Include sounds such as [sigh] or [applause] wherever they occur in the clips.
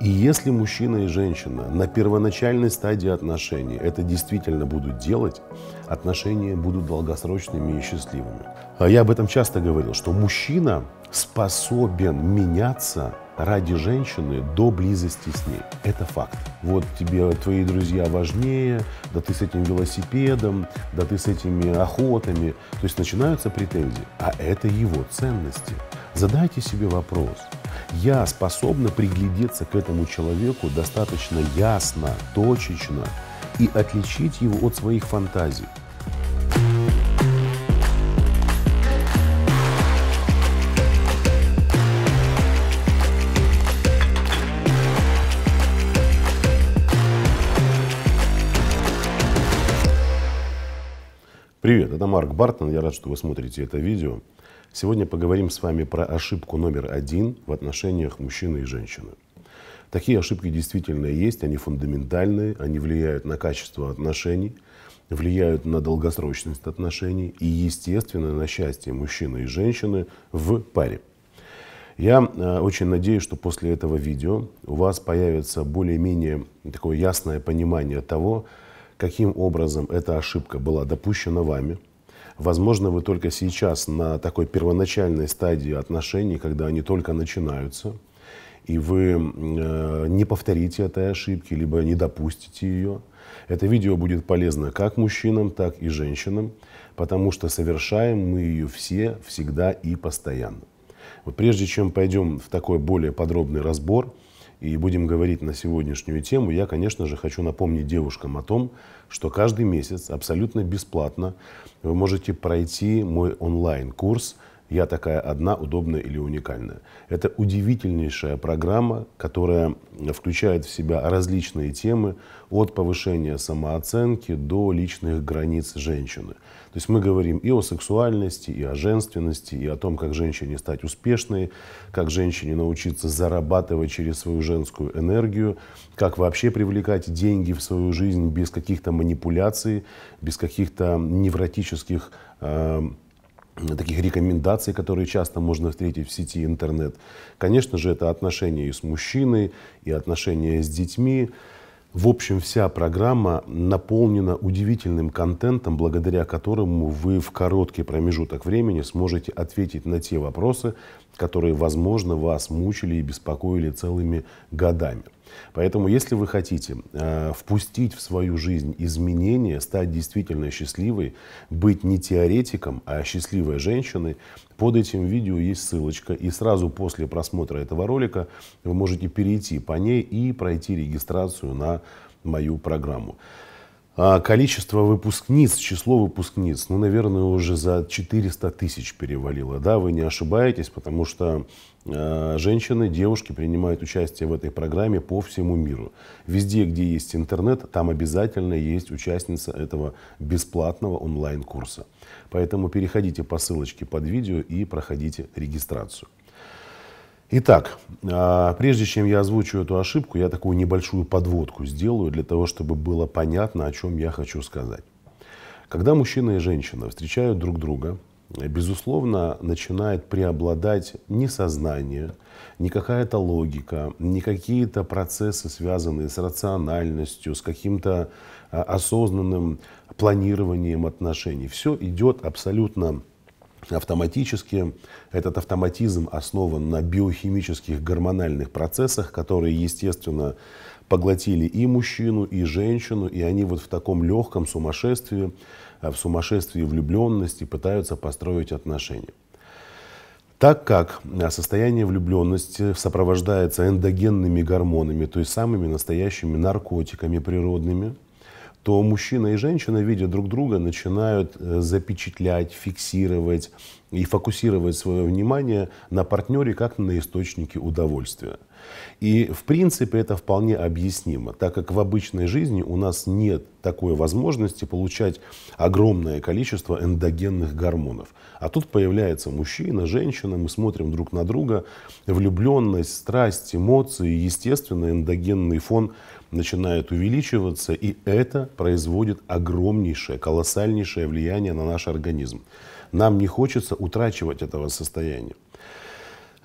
И если мужчина и женщина на первоначальной стадии отношений это действительно будут делать, отношения будут долгосрочными и счастливыми. А я об этом часто говорил, что мужчина способен меняться ради женщины до близости с ней. Это факт. Вот тебе твои друзья важнее, да ты с этим велосипедом, да ты с этими охотами. То есть начинаются претензии, а это его ценности. Задайте себе вопрос, я способна приглядеться к этому человеку достаточно ясно, точечно и отличить его от своих фантазий. Привет, это Марк Бартон, я рад, что вы смотрите это видео. Сегодня поговорим с вами про ошибку номер один в отношениях мужчины и женщины. Такие ошибки действительно есть, они фундаментальные, они влияют на качество отношений, влияют на долгосрочность отношений и, естественно, на счастье мужчины и женщины в паре. Я э, очень надеюсь, что после этого видео у вас появится более-менее такое ясное понимание того, каким образом эта ошибка была допущена вами. Возможно, вы только сейчас на такой первоначальной стадии отношений, когда они только начинаются, и вы э, не повторите этой ошибки, либо не допустите ее. Это видео будет полезно как мужчинам, так и женщинам, потому что совершаем мы ее все, всегда и постоянно. Вот прежде чем пойдем в такой более подробный разбор, и будем говорить на сегодняшнюю тему, я, конечно же, хочу напомнить девушкам о том, что каждый месяц абсолютно бесплатно вы можете пройти мой онлайн-курс – я такая одна, удобная или уникальная. Это удивительнейшая программа, которая включает в себя различные темы от повышения самооценки до личных границ женщины. То есть мы говорим и о сексуальности, и о женственности, и о том, как женщине стать успешной, как женщине научиться зарабатывать через свою женскую энергию, как вообще привлекать деньги в свою жизнь без каких-то манипуляций, без каких-то невротических э, таких рекомендаций, которые часто можно встретить в сети интернет. Конечно же, это отношения и с мужчиной, и отношения с детьми. В общем, вся программа наполнена удивительным контентом, благодаря которому вы в короткий промежуток времени сможете ответить на те вопросы, которые, возможно, вас мучили и беспокоили целыми годами. Поэтому, если вы хотите э, впустить в свою жизнь изменения, стать действительно счастливой, быть не теоретиком, а счастливой женщиной, под этим видео есть ссылочка. И сразу после просмотра этого ролика вы можете перейти по ней и пройти регистрацию на мою программу. А количество выпускниц, число выпускниц, ну, наверное, уже за 400 тысяч перевалило. Да, вы не ошибаетесь, потому что э, женщины, девушки принимают участие в этой программе по всему миру. Везде, где есть интернет, там обязательно есть участница этого бесплатного онлайн-курса. Поэтому переходите по ссылочке под видео и проходите регистрацию. Итак, а, прежде чем я озвучу эту ошибку, я такую небольшую подводку сделаю для того, чтобы было понятно, о чем я хочу сказать. Когда мужчина и женщина встречают друг друга, безусловно, начинает преобладать не сознание, не какая-то логика, не какие-то процессы, связанные с рациональностью, с каким-то а, осознанным планированием отношений. Все идет абсолютно автоматически. Этот автоматизм основан на биохимических гормональных процессах, которые, естественно, поглотили и мужчину, и женщину, и они вот в таком легком сумасшествии, э, в сумасшествии влюбленности пытаются построить отношения. Так как э, состояние влюбленности сопровождается эндогенными гормонами, то есть самыми настоящими наркотиками природными, то мужчина и женщина, видя друг друга, начинают э, запечатлять, фиксировать и фокусировать свое внимание на партнере как на источнике удовольствия. И в принципе это вполне объяснимо, так как в обычной жизни у нас нет такой возможности получать огромное количество эндогенных гормонов. А тут появляется мужчина, женщина, мы смотрим друг на друга, влюбленность, страсть, эмоции, естественно, эндогенный фон – начинают увеличиваться, и это производит огромнейшее, колоссальнейшее влияние на наш организм. Нам не хочется утрачивать этого состояния.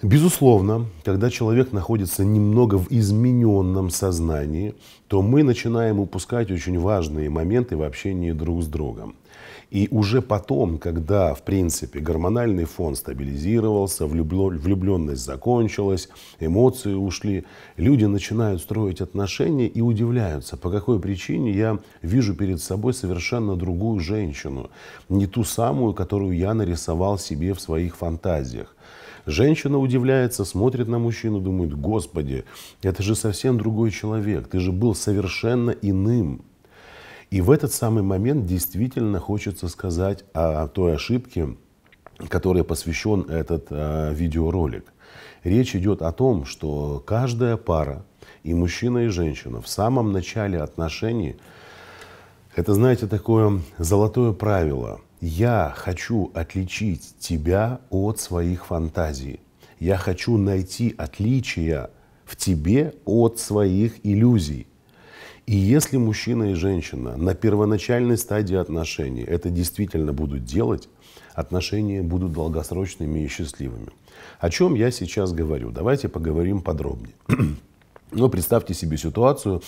Безусловно, когда человек находится немного в измененном сознании, то мы начинаем упускать очень важные моменты в общении друг с другом. И уже потом, когда, в принципе, гормональный фон стабилизировался, влюбленность закончилась, эмоции ушли, люди начинают строить отношения и удивляются, по какой причине я вижу перед собой совершенно другую женщину, не ту самую, которую я нарисовал себе в своих фантазиях. Женщина удивляется, смотрит на мужчину, думает, господи, это же совсем другой человек, ты же был совершенно иным. И в этот самый момент действительно хочется сказать о той ошибке, которой посвящен этот э, видеоролик. Речь идет о том, что каждая пара, и мужчина, и женщина, в самом начале отношений, это, знаете, такое золотое правило. Я хочу отличить тебя от своих фантазий. Я хочу найти отличия в тебе от своих иллюзий. И если мужчина и женщина на первоначальной стадии отношений это действительно будут делать, отношения будут долгосрочными и счастливыми. О чем я сейчас говорю? Давайте поговорим подробнее. [clears throat] Но ну, представьте себе ситуацию,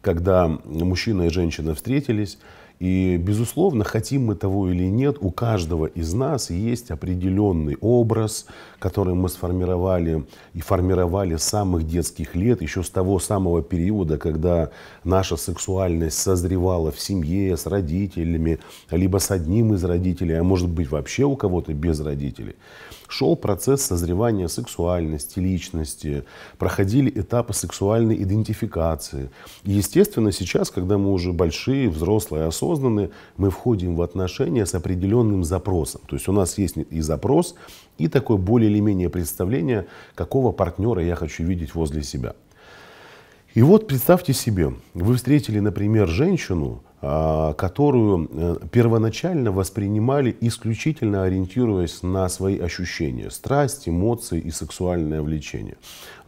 когда мужчина и женщина встретились, и, безусловно, хотим мы того или нет, у каждого из нас есть определенный образ, который мы сформировали и формировали с самых детских лет, еще с того самого периода, когда наша сексуальность созревала в семье, с родителями, либо с одним из родителей, а может быть вообще у кого-то без родителей шел процесс созревания сексуальности, личности, проходили этапы сексуальной идентификации. И, естественно, сейчас, когда мы уже большие, взрослые, осознанные, мы входим в отношения с определенным запросом. То есть у нас есть и запрос, и такое более или менее представление, какого партнера я хочу видеть возле себя. И вот представьте себе, вы встретили, например, женщину, а, которую э, первоначально воспринимали исключительно ориентируясь на свои ощущения, страсть, эмоции и сексуальное влечение.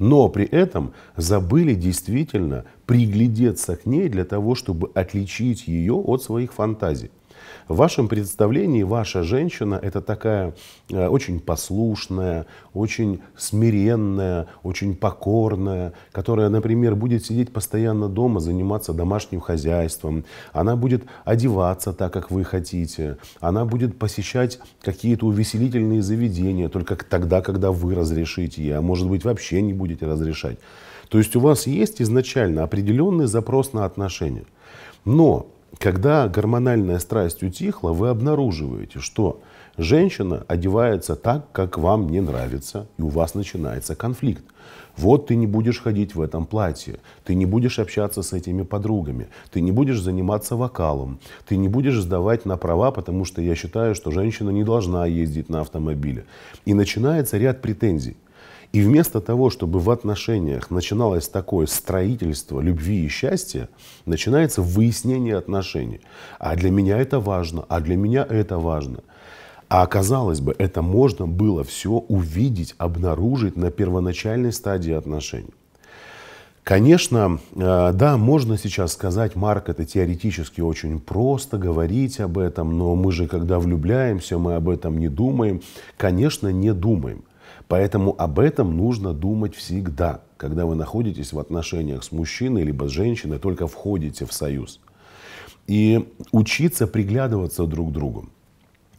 Но при этом забыли действительно приглядеться к ней для того, чтобы отличить ее от своих фантазий. В вашем представлении ваша женщина это такая э, очень послушная, очень смиренная, очень покорная, которая, например, будет сидеть постоянно дома, заниматься домашним хозяйством. Она будет одеваться так, как вы хотите. Она будет посещать какие-то увеселительные заведения только тогда, когда вы разрешите ей, а может быть вообще не будете разрешать. То есть у вас есть изначально определенный запрос на отношения. Но когда гормональная страсть утихла, вы обнаруживаете, что женщина одевается так, как вам не нравится, и у вас начинается конфликт. Вот ты не будешь ходить в этом платье, ты не будешь общаться с этими подругами, ты не будешь заниматься вокалом, ты не будешь сдавать на права, потому что я считаю, что женщина не должна ездить на автомобиле. И начинается ряд претензий. И вместо того, чтобы в отношениях начиналось такое строительство любви и счастья, начинается выяснение отношений. А для меня это важно, а для меня это важно. А оказалось бы, это можно было все увидеть, обнаружить на первоначальной стадии отношений. Конечно, э, да, можно сейчас сказать, Марк, это теоретически очень просто говорить об этом, но мы же, когда влюбляемся, мы об этом не думаем. Конечно, не думаем. Поэтому об этом нужно думать всегда, когда вы находитесь в отношениях с мужчиной либо с женщиной, только входите в союз. И учиться приглядываться друг к другу.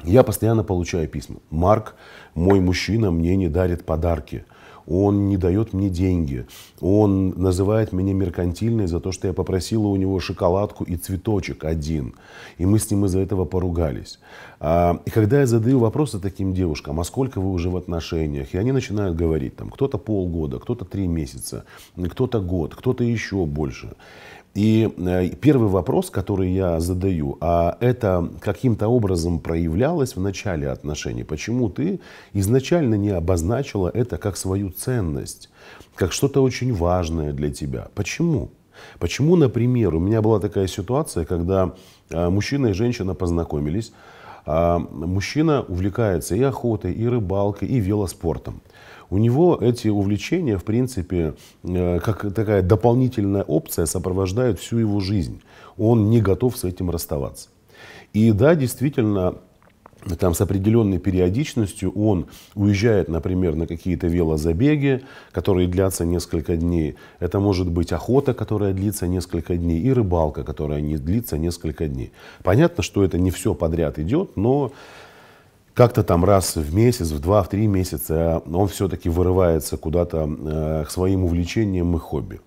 Я постоянно получаю письма. Марк, мой мужчина, мне не дарит подарки он не дает мне деньги, он называет меня меркантильной за то, что я попросила у него шоколадку и цветочек один. И мы с ним из-за этого поругались. А, и когда я задаю вопросы таким девушкам, а сколько вы уже в отношениях, и они начинают говорить, там, кто-то полгода, кто-то три месяца, кто-то год, кто-то еще больше. Э, и первый вопрос, который я задаю, а это каким-то образом проявлялось в начале отношений? Почему ты изначально не обозначила это как свою ценность, как что-то очень важное для тебя? Почему? Почему, например, у меня была такая ситуация, когда э, мужчина и женщина познакомились, а, мужчина увлекается и охотой, и рыбалкой, и велоспортом – у него эти увлечения, в принципе, э, как такая дополнительная опция сопровождают всю его жизнь. Он не готов с этим расставаться. И да, действительно, там с определенной периодичностью он уезжает, например, на какие-то велозабеги, которые длятся несколько дней. Это может быть охота, которая длится несколько дней, и рыбалка, которая не длится несколько дней. Понятно, что это не все подряд идет, но как-то там раз в месяц, в два, в три месяца а он все-таки вырывается куда-то э, к своим увлечениям и хобби.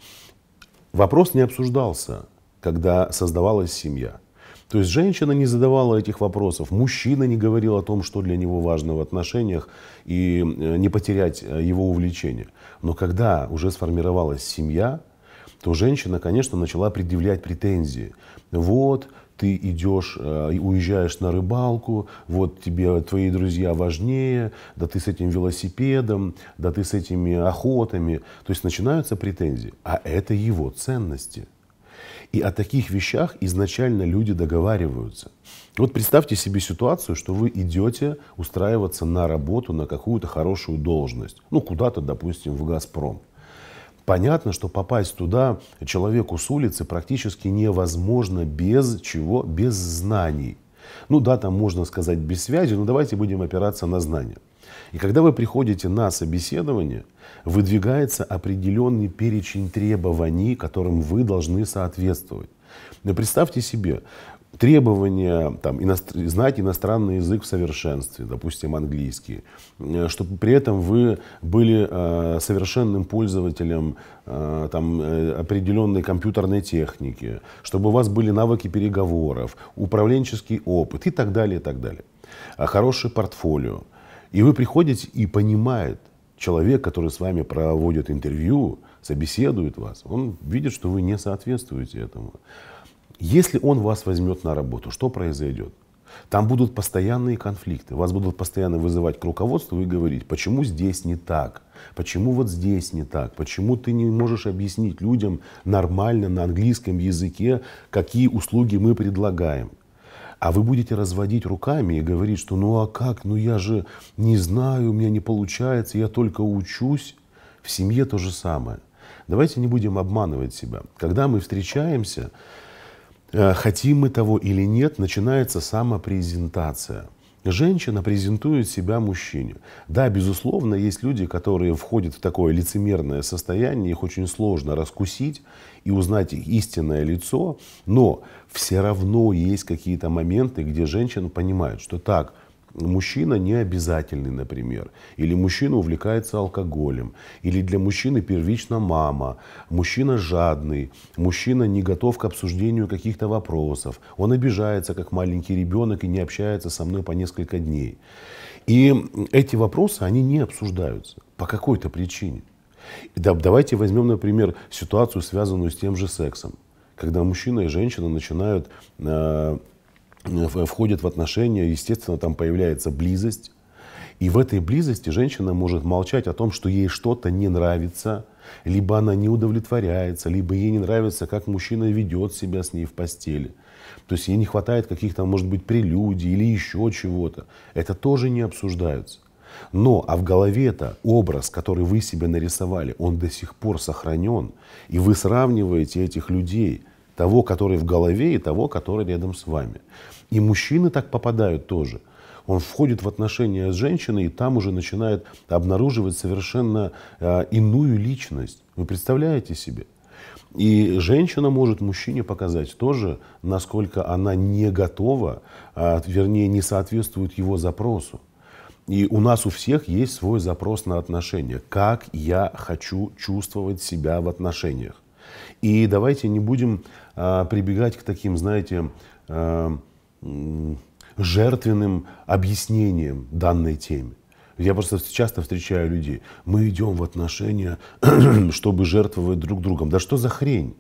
Вопрос не обсуждался, когда создавалась семья. То есть женщина не задавала этих вопросов, мужчина не говорил о том, что для него важно в отношениях и э, не потерять э, его увлечение. Но когда уже сформировалась семья, то женщина, конечно, начала предъявлять претензии. Вот, ты идешь, э, уезжаешь на рыбалку, вот тебе твои друзья важнее, да ты с этим велосипедом, да ты с этими охотами. То есть начинаются претензии, а это его ценности. И о таких вещах изначально люди договариваются. Вот представьте себе ситуацию, что вы идете устраиваться на работу, на какую-то хорошую должность. Ну, куда-то, допустим, в «Газпром». Понятно, что попасть туда человеку с улицы практически невозможно без чего? Без знаний. Ну да, там можно сказать без связи, но давайте будем опираться на знания. И когда вы приходите на собеседование, выдвигается определенный перечень требований, которым вы должны соответствовать. Но ну, представьте себе, требования там, иностр... знать иностранный язык в совершенстве, допустим, английский, э, чтобы при этом вы были э, совершенным пользователем э, там, э, определенной компьютерной техники, чтобы у вас были навыки переговоров, управленческий опыт и так далее, и так далее. а Хорошее портфолио. И вы приходите и понимает человек, который с вами проводит интервью, собеседует вас, он видит, что вы не соответствуете этому. Если он вас возьмет на работу, что произойдет? Там будут постоянные конфликты, вас будут постоянно вызывать к руководству и говорить, почему здесь не так, почему вот здесь не так, почему ты не можешь объяснить людям нормально на английском языке, какие услуги мы предлагаем. А вы будете разводить руками и говорить, что ну а как, ну я же не знаю, у меня не получается, я только учусь. В семье то же самое. Давайте не будем обманывать себя. Когда мы встречаемся, Э, хотим мы того или нет, начинается самопрезентация. Женщина презентует себя мужчине. Да, безусловно, есть люди, которые входят в такое лицемерное состояние, их очень сложно раскусить и узнать их истинное лицо, но все равно есть какие-то моменты, где женщина понимает, что так – мужчина необязательный, например, или мужчина увлекается алкоголем, или для мужчины первично мама, мужчина жадный, мужчина не готов к обсуждению каких-то вопросов, он обижается, как маленький ребенок, и не общается со мной по несколько дней. И эти вопросы, они не обсуждаются по какой-то причине. Давайте возьмем, например, ситуацию, связанную с тем же сексом. Когда мужчина и женщина начинают э, входят в отношения, естественно, там появляется близость. И в этой близости женщина может молчать о том, что ей что-то не нравится, либо она не удовлетворяется, либо ей не нравится, как мужчина ведет себя с ней в постели. То есть ей не хватает каких-то, может быть, прелюдий или еще чего-то. Это тоже не обсуждается. Но, а в голове-то образ, который вы себе нарисовали, он до сих пор сохранен. И вы сравниваете этих людей, того, который в голове, и того, который рядом с вами. И мужчины так попадают тоже. Он входит в отношения с женщиной и там уже начинает обнаруживать совершенно э, иную личность. Вы представляете себе? И женщина может мужчине показать тоже, насколько она не готова, а, вернее, не соответствует его запросу. И у нас у всех есть свой запрос на отношения. Как я хочу чувствовать себя в отношениях. И давайте не будем а, прибегать к таким, знаете, а, жертвенным объяснением данной теме. Я просто часто встречаю людей. Мы идем в отношения, [clears throat] чтобы жертвовать друг другом. Да что за хрень?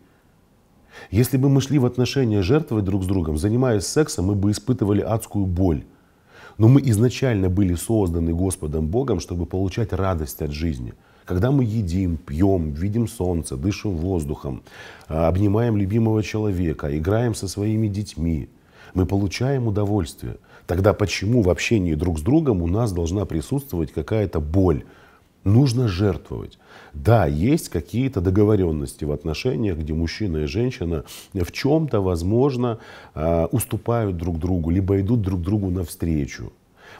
Если бы мы шли в отношения жертвовать друг с другом, занимаясь сексом, мы бы испытывали адскую боль. Но мы изначально были созданы Господом Богом, чтобы получать радость от жизни. Когда мы едим, пьем, видим солнце, дышим воздухом, а, обнимаем любимого человека, играем со своими детьми, мы получаем удовольствие. Тогда почему в общении друг с другом у нас должна присутствовать какая-то боль? Нужно жертвовать. Да, есть какие-то договоренности в отношениях, где мужчина и женщина в чем-то, возможно, а, уступают друг другу, либо идут друг другу навстречу.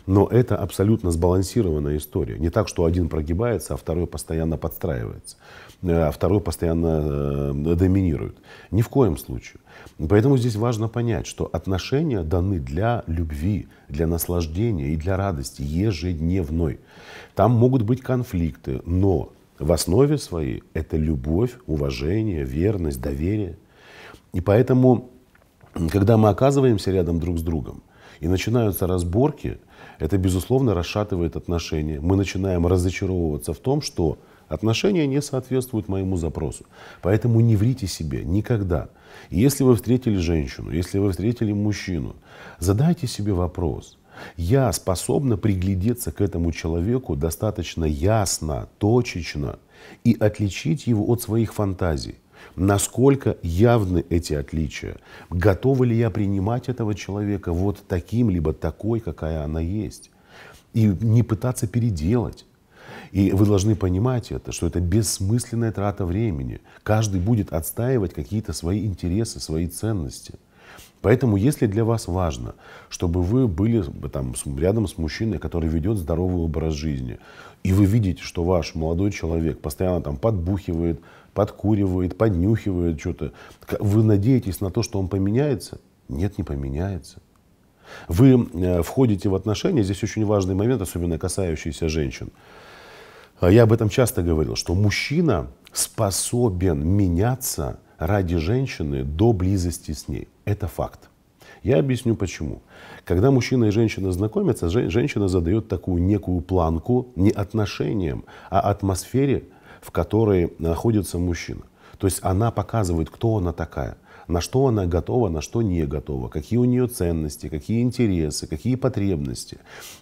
Но это абсолютно сбалансированная история. Не так, что один прогибается, а второй постоянно подстраивается. Э, а второй постоянно э, доминирует. Ни в коем случае. Поэтому здесь важно понять, что отношения даны для любви, для наслаждения и для радости ежедневной. Там могут быть конфликты, но в основе своей это любовь, уважение, верность, доверие. И поэтому, когда мы оказываемся рядом друг с другом, и начинаются разборки, это, безусловно, расшатывает отношения. Мы начинаем разочаровываться в том, что Отношения не соответствуют моему запросу. Поэтому не врите себе никогда. И если вы встретили женщину, если вы встретили мужчину, задайте себе вопрос. Я способна приглядеться к этому человеку достаточно ясно, точечно и отличить его от своих фантазий. Насколько явны эти отличия? Готова ли я принимать этого человека вот таким, либо такой, какая она есть? И не пытаться переделать. И вы должны понимать это, что это бессмысленная трата времени. Каждый будет отстаивать какие-то свои интересы, свои ценности. Поэтому, если для вас важно, чтобы вы были там, рядом с мужчиной, который ведет здоровый образ жизни, и вы видите, что ваш молодой человек постоянно там подбухивает, подкуривает, поднюхивает что-то, вы надеетесь на то, что он поменяется? Нет, не поменяется. Вы э, входите в отношения, здесь очень важный момент, особенно касающийся женщин. Э, я об этом часто говорил, что мужчина способен меняться ради женщины до близости с ней. Это факт. Я объясню почему. Когда мужчина и женщина знакомятся, женщина задает такую некую планку не отношениям, а атмосфере, в которой находится мужчина. То есть она показывает, кто она такая – на что она готова, на что не готова, какие у нее ценности, какие интересы, какие потребности.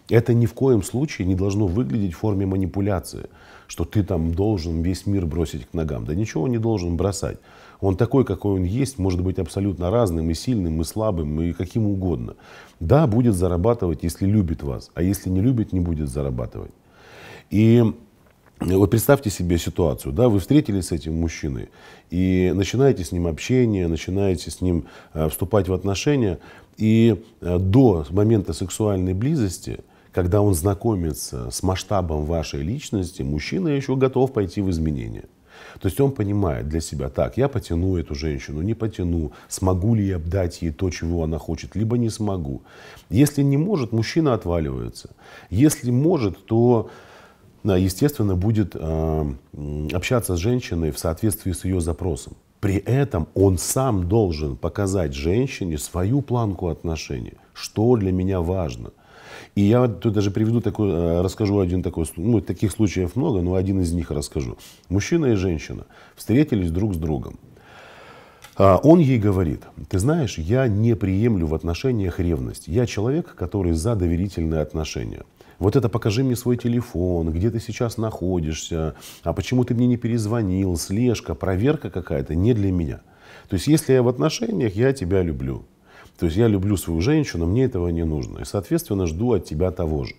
Это ни в коем случае не должно выглядеть в форме манипуляции, что ты там должен весь мир бросить к ногам. Да ничего не должен бросать. Он такой, какой он есть, может быть абсолютно разным и сильным, и слабым, и каким угодно. Да, будет зарабатывать, если любит вас, а если не любит, не будет зарабатывать. И Э, вот представьте себе ситуацию, да, вы встретились с этим мужчиной и начинаете с ним общение, начинаете с ним э, вступать в отношения, и э, до момента сексуальной близости, когда он знакомится с масштабом вашей личности, мужчина еще готов пойти в изменения. То есть он понимает для себя, так, я потяну эту женщину, не потяну, смогу ли я дать ей то, чего она хочет, либо не смогу. Если не может, мужчина отваливается. Если может, то Э, естественно, будет э, общаться с женщиной в соответствии с ее запросом. При этом он сам должен показать женщине свою планку отношений, что для меня важно. И я тут даже приведу такой, э, расскажу один такой, ну, таких случаев много, но один из них расскажу. Мужчина и женщина встретились друг с другом. А, он ей говорит, ты знаешь, я не приемлю в отношениях ревность. Я человек, который за доверительные отношения. Вот это покажи мне свой телефон, где ты сейчас находишься, а почему ты мне не перезвонил, слежка, проверка какая-то не для меня. То есть если я в отношениях, я тебя люблю. То есть я люблю свою женщину, мне этого не нужно. И, соответственно, жду от тебя того же.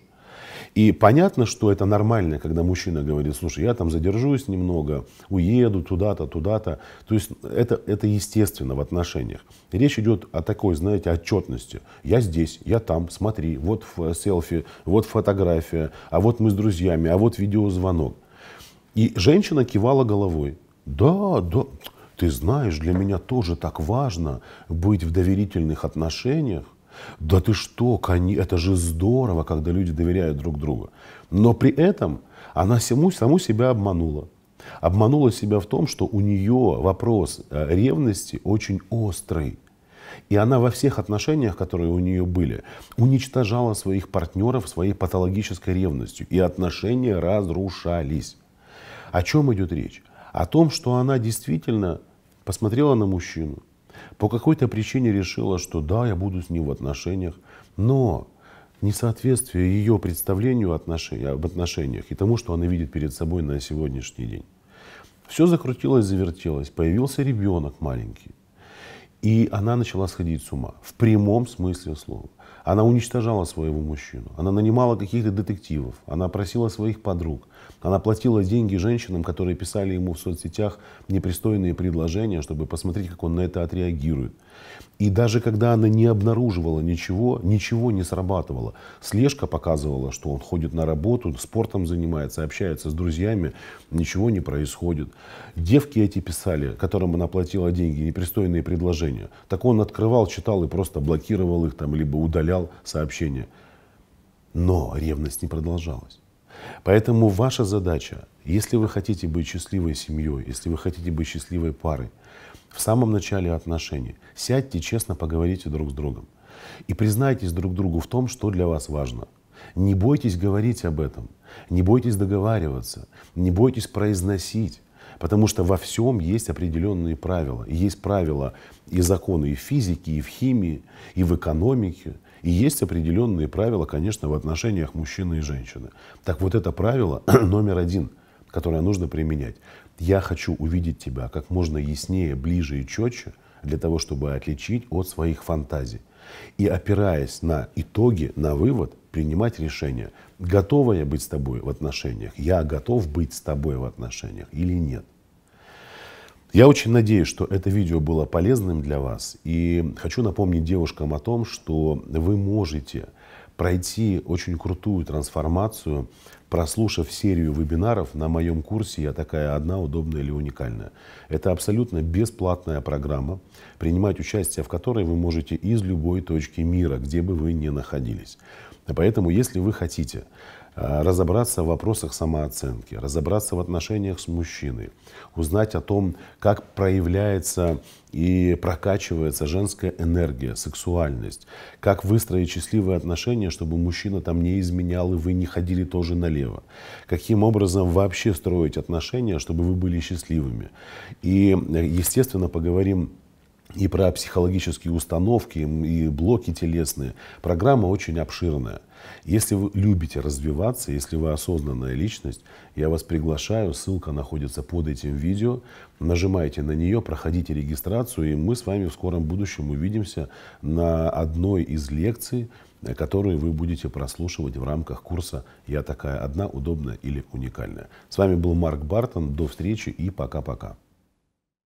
И понятно, что это нормально, когда мужчина говорит, слушай, я там задержусь немного, уеду туда-то, туда-то. То есть это, это естественно в отношениях. Речь идет о такой, знаете, отчетности. Я здесь, я там, смотри, вот селфи, вот фотография, а вот мы с друзьями, а вот видеозвонок. И женщина кивала головой. Да, да, ты знаешь, для меня тоже так важно быть в доверительных отношениях. Да ты что, это же здорово, когда люди доверяют друг другу. Но при этом она саму, саму себя обманула. Обманула себя в том, что у нее вопрос э, ревности очень острый. И она во всех отношениях, которые у нее были, уничтожала своих партнеров своей патологической ревностью. И отношения разрушались. О чем идет речь? О том, что она действительно посмотрела на мужчину, по какой-то причине решила, что да, я буду с ним в отношениях, но несоответствие ее представлению отношения, об отношениях и тому, что она видит перед собой на сегодняшний день. Все закрутилось, завертелось, появился ребенок маленький. И она начала сходить с ума, в прямом смысле слова. Она уничтожала своего мужчину, она нанимала каких-то детективов, она просила своих подруг, она платила деньги женщинам, которые писали ему в соцсетях непристойные предложения, чтобы посмотреть, как он на это отреагирует. И даже когда она не обнаруживала ничего, ничего не срабатывало. Слежка показывала, что он ходит на работу, спортом занимается, общается с друзьями, ничего не происходит. Девки эти писали, которым она платила деньги, непристойные предложения. Так он открывал, читал и просто блокировал их там, либо удалял сообщения. Но ревность не продолжалась. Поэтому ваша задача, если вы хотите быть счастливой семьей, если вы хотите быть счастливой парой, в самом начале отношений сядьте честно поговорите друг с другом и признайтесь друг другу в том, что для вас важно. Не бойтесь говорить об этом, не бойтесь договариваться, не бойтесь произносить. Потому что во всем есть определенные правила. И есть правила и законы и в физике, и в химии, и в экономике, и есть определенные правила, конечно, в отношениях мужчины и женщины. Так вот это правило [clears throat] номер один, которое нужно применять. Я хочу увидеть тебя как можно яснее, ближе и четче, для того, чтобы отличить от своих фантазий. И опираясь на итоги, на вывод, принимать решение, готова я быть с тобой в отношениях, я готов быть с тобой в отношениях или нет. Я очень надеюсь, что это видео было полезным для вас. И хочу напомнить девушкам о том, что вы можете пройти очень крутую трансформацию, прослушав серию вебинаров на моем курсе «Я такая одна, удобная или уникальная». Это абсолютно бесплатная программа, принимать участие в которой вы можете из любой точки мира, где бы вы ни находились. Поэтому, если вы хотите Э, разобраться в вопросах самооценки, разобраться в отношениях с мужчиной, узнать о том, как проявляется и прокачивается женская энергия, сексуальность, как выстроить счастливые отношения, чтобы мужчина там не изменял, и вы не ходили тоже налево, каким образом вообще строить отношения, чтобы вы были счастливыми. И, э, естественно, поговорим и про психологические установки, и блоки телесные. Программа очень обширная. Если вы любите развиваться, если вы осознанная личность, я вас приглашаю, ссылка находится под этим видео. Нажимайте на нее, проходите регистрацию, и мы с вами в скором будущем увидимся на одной из лекций, э, которые вы будете прослушивать в рамках курса «Я такая одна, удобная или уникальная». С вами был Марк Бартон. До встречи и пока-пока.